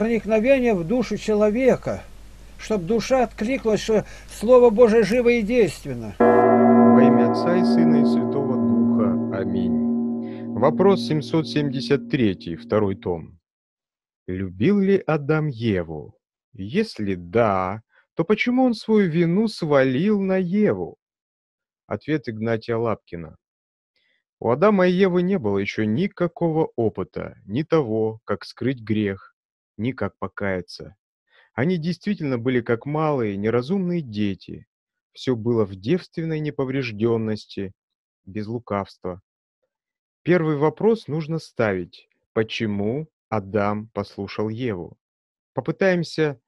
проникновение в душу человека, чтобы душа откликнулась, что Слово Божие живо и действенно. Во имя Отца и Сына и Святого Духа. Аминь. Вопрос 773, второй том. Любил ли Адам Еву? Если да, то почему он свою вину свалил на Еву? Ответ Игнатия Лапкина. У Адама и Евы не было еще никакого опыта, ни того, как скрыть грех, никак покаяться. Они действительно были как малые, неразумные дети. Все было в девственной неповрежденности, без лукавства. Первый вопрос нужно ставить. Почему Адам послушал Еву? Попытаемся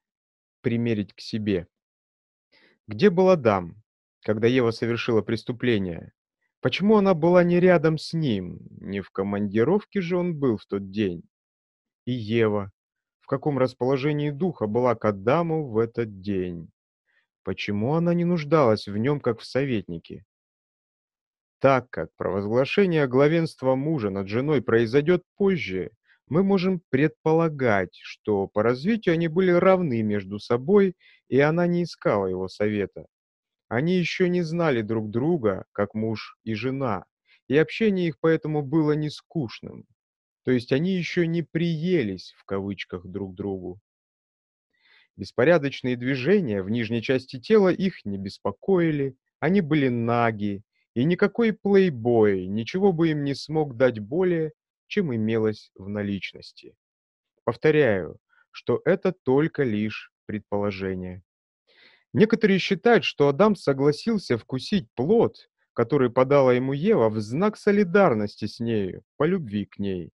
примерить к себе. Где был Адам, когда Ева совершила преступление? Почему она была не рядом с ним? Не в командировке же он был в тот день. И Ева, в каком расположении духа была каддаму в этот день. Почему она не нуждалась в нем, как в советнике? Так как провозглашение главенства мужа над женой произойдет позже, мы можем предполагать, что по развитию они были равны между собой, и она не искала его совета. Они еще не знали друг друга, как муж и жена, и общение их поэтому было не скучным. То есть они еще не «приелись» в кавычках друг другу. Беспорядочные движения в нижней части тела их не беспокоили, они были наги, и никакой плейбой ничего бы им не смог дать более, чем имелось в наличности. Повторяю, что это только лишь предположение. Некоторые считают, что Адам согласился вкусить плод, который подала ему Ева в знак солидарности с нею, по любви к ней.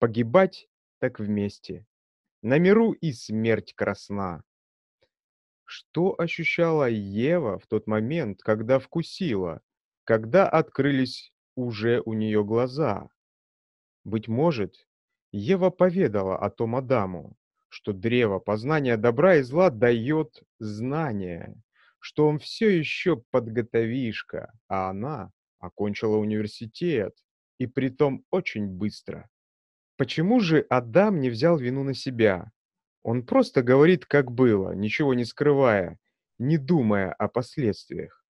Погибать так вместе. На миру и смерть красна. Что ощущала Ева в тот момент, когда вкусила, когда открылись уже у нее глаза? Быть может, Ева поведала о том Адаму, что древо познания добра и зла дает знание, что он все еще подготовишка, а она окончила университет, и притом очень быстро. Почему же Адам не взял вину на себя? Он просто говорит, как было, ничего не скрывая, не думая о последствиях.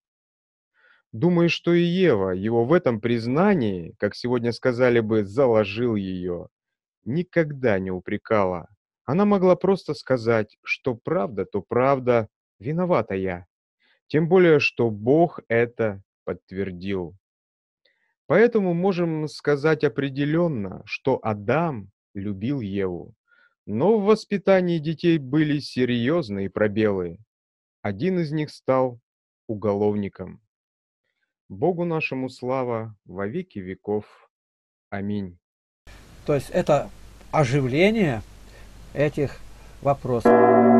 Думаю, что и Ева его в этом признании, как сегодня сказали бы, заложил ее, никогда не упрекала. Она могла просто сказать, что правда, то правда, виновата я. Тем более, что Бог это подтвердил. Поэтому можем сказать определенно, что Адам любил Еву. Но в воспитании детей были серьезные пробелы. Один из них стал уголовником. Богу нашему слава во веки веков. Аминь. То есть это оживление этих вопросов.